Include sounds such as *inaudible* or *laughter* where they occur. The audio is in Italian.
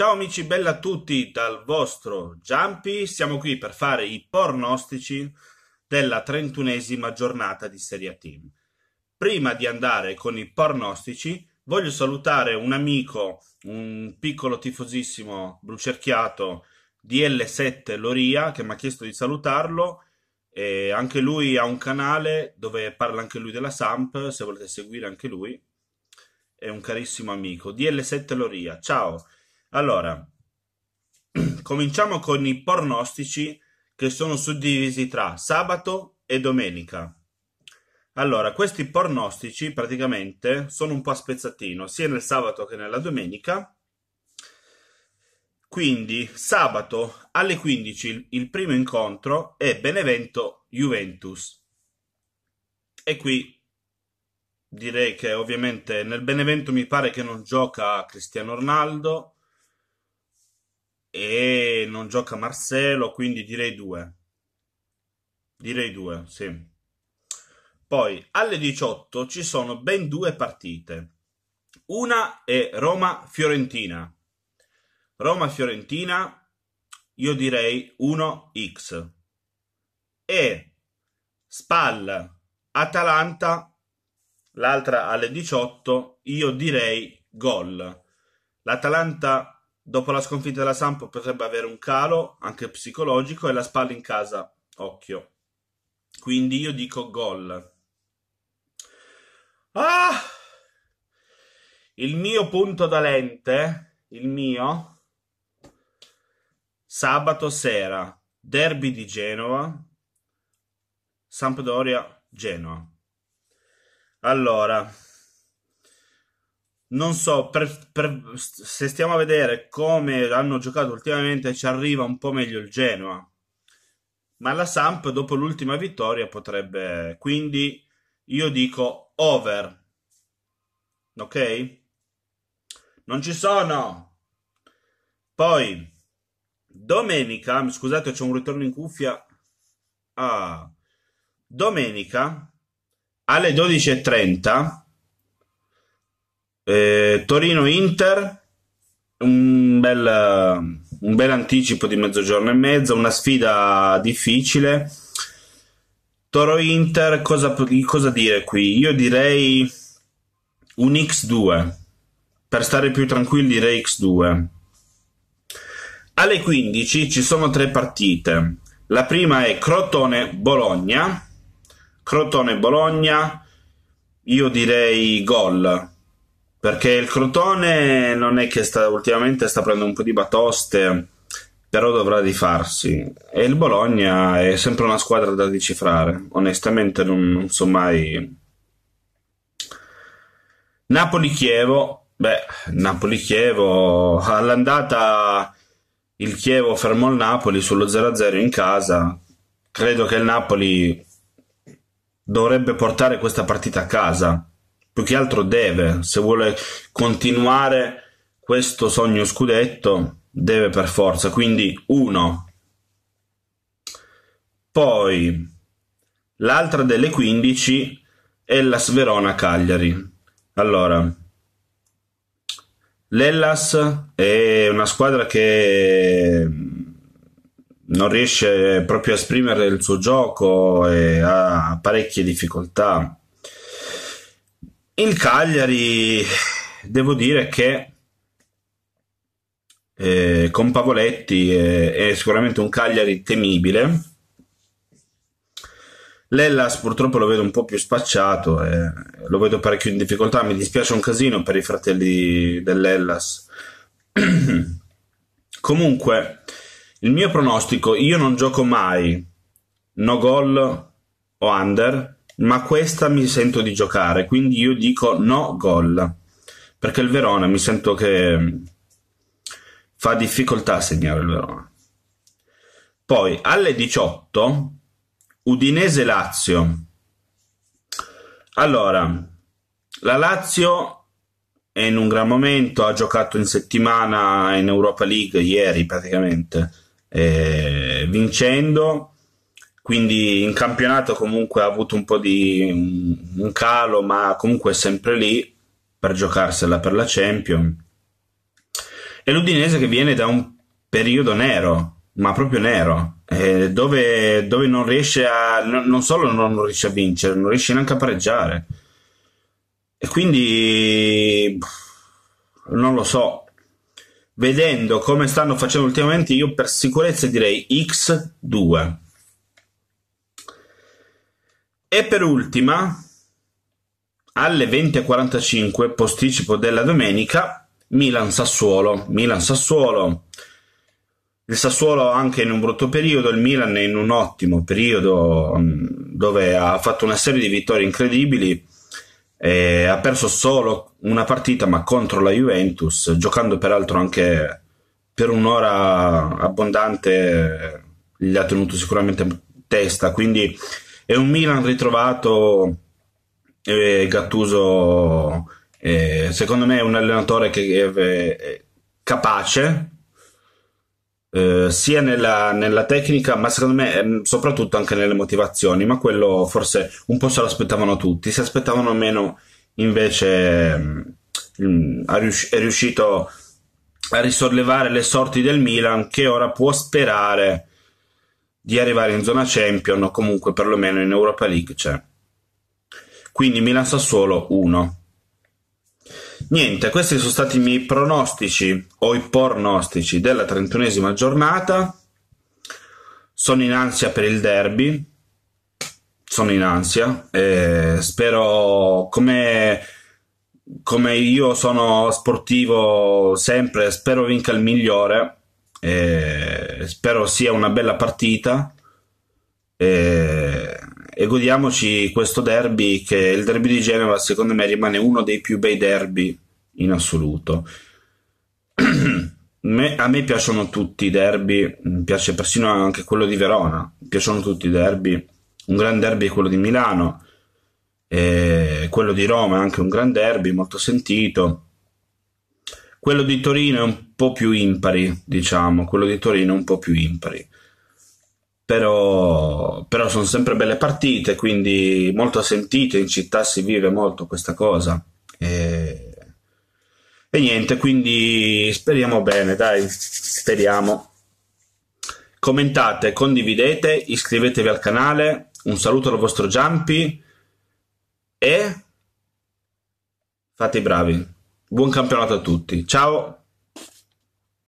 Ciao amici, bella a tutti dal vostro Giampi. Siamo qui per fare i pornostici della trentunesima giornata di Serie Team. Prima di andare con i pornostici, voglio salutare un amico, un piccolo tifosissimo brucerchiato di L7 Loria che mi ha chiesto di salutarlo. E anche lui ha un canale dove parla anche lui della Samp, se volete seguire anche lui. È un carissimo amico. di l 7 Loria, ciao! Allora, *clears throat* cominciamo con i pronostici che sono suddivisi tra sabato e domenica. Allora, questi pronostici praticamente sono un po' a spezzatino, sia nel sabato che nella domenica. Quindi, sabato alle 15 il primo incontro è Benevento Juventus. E qui direi che ovviamente nel Benevento mi pare che non gioca Cristiano Ronaldo, e non gioca Marcelo, quindi direi due. Direi due, sì. Poi alle 18 ci sono ben due partite. Una è Roma-Fiorentina. Roma-Fiorentina, io direi 1x. E Spal, Atalanta, l'altra alle 18, io direi gol. L'Atalanta Dopo la sconfitta della Samp potrebbe avere un calo, anche psicologico, e la spalla in casa. Occhio. Quindi io dico gol. Ah! Il mio punto da lente, il mio, sabato sera, derby di Genova, Sampdoria, Genoa. Allora, non so per, per, se stiamo a vedere come hanno giocato ultimamente, ci arriva un po' meglio il Genoa. Ma la Samp dopo l'ultima vittoria potrebbe. Quindi io dico over. Ok? Non ci sono. Poi domenica, scusate, c'è un ritorno in cuffia. Ah. Domenica alle 12:30 eh, Torino-Inter, un bel, un bel anticipo di mezzogiorno e mezzo, una sfida difficile. Toro-Inter, cosa, cosa dire qui? Io direi un X2. Per stare più tranquilli direi X2. Alle 15 ci sono tre partite. La prima è Crotone-Bologna. Crotone-Bologna, io direi gol perché il Crotone non è che sta, ultimamente sta prendendo un po' di batoste, però dovrà rifarsi. E il Bologna è sempre una squadra da decifrare, onestamente non, non so mai... Napoli-Chievo, beh, Napoli-Chievo, all'andata il Chievo fermò il Napoli sullo 0-0 in casa, credo che il Napoli dovrebbe portare questa partita a casa più che altro deve, se vuole continuare questo sogno scudetto, deve per forza. Quindi uno. Poi l'altra delle 15 è la Sverona Cagliari. Allora, l'Ellas è una squadra che non riesce proprio a esprimere il suo gioco e ha parecchie difficoltà. Il Cagliari, devo dire che eh, con Pavoletti eh, è sicuramente un Cagliari temibile. L'Ellas purtroppo lo vedo un po' più spacciato, eh, lo vedo parecchio in difficoltà, mi dispiace un casino per i fratelli dell'Ellas. *clears throat* Comunque, il mio pronostico, io non gioco mai no goal o under, ma questa mi sento di giocare, quindi io dico no gol, perché il Verona mi sento che mm, fa difficoltà a segnare il Verona. Poi alle 18 Udinese Lazio. Allora, la Lazio è in un gran momento, ha giocato in settimana in Europa League ieri praticamente, eh, vincendo quindi in campionato comunque ha avuto un po' di un calo ma comunque è sempre lì per giocarsela per la Champions e l'Udinese che viene da un periodo nero ma proprio nero eh, dove, dove, non riesce a no, non solo non riesce a vincere non riesce neanche a pareggiare e quindi non lo so vedendo come stanno facendo ultimamente io per sicurezza direi x2 e per ultima, alle 20.45, posticipo della domenica, Milan-Sassuolo. Milan-Sassuolo. Il Sassuolo anche in un brutto periodo, il Milan è in un ottimo periodo mm, dove ha fatto una serie di vittorie incredibili. E ha perso solo una partita, ma contro la Juventus, giocando peraltro anche per un'ora abbondante, gli ha tenuto sicuramente testa. Quindi è un Milan ritrovato, eh, Gattuso eh, secondo me è un allenatore che è, è capace eh, sia nella, nella, tecnica, ma secondo me ehm, soprattutto anche nelle motivazioni. Ma quello forse un po' se l'aspettavano tutti, se aspettavano meno invece ehm, è riuscito a risollevare le sorti del Milan che ora può sperare di arrivare in zona Champion o comunque perlomeno in Europa League c'è. Quindi Milan Sassuolo 1. Niente, questi sono stati i miei pronostici o i pronostici della trentunesima giornata. Sono in ansia per il derby. Sono in ansia. Eh, spero come come io sono sportivo sempre, spero vinca il migliore. Eh, eh, spero sia una bella partita eh, e godiamoci questo derby che il derby di Genova secondo me rimane uno dei più bei derby in assoluto. *clears throat* Me, a me piacciono tutti i derby, mi piace persino anche quello di Verona, mi piacciono tutti i derby. Un gran derby è quello di Milano, eh, quello di Roma è anche un gran derby, molto sentito. Quello di Torino è un po' più impari, diciamo, quello di Torino è un po' più impari. Però, però sono sempre belle partite, quindi molto sentite, in città si vive molto questa cosa. E, e niente, quindi speriamo bene, dai, speriamo. Commentate, condividete, iscrivetevi al canale, un saluto al vostro Giampi e fate i bravi. Buon campionato a tutti. Ciao.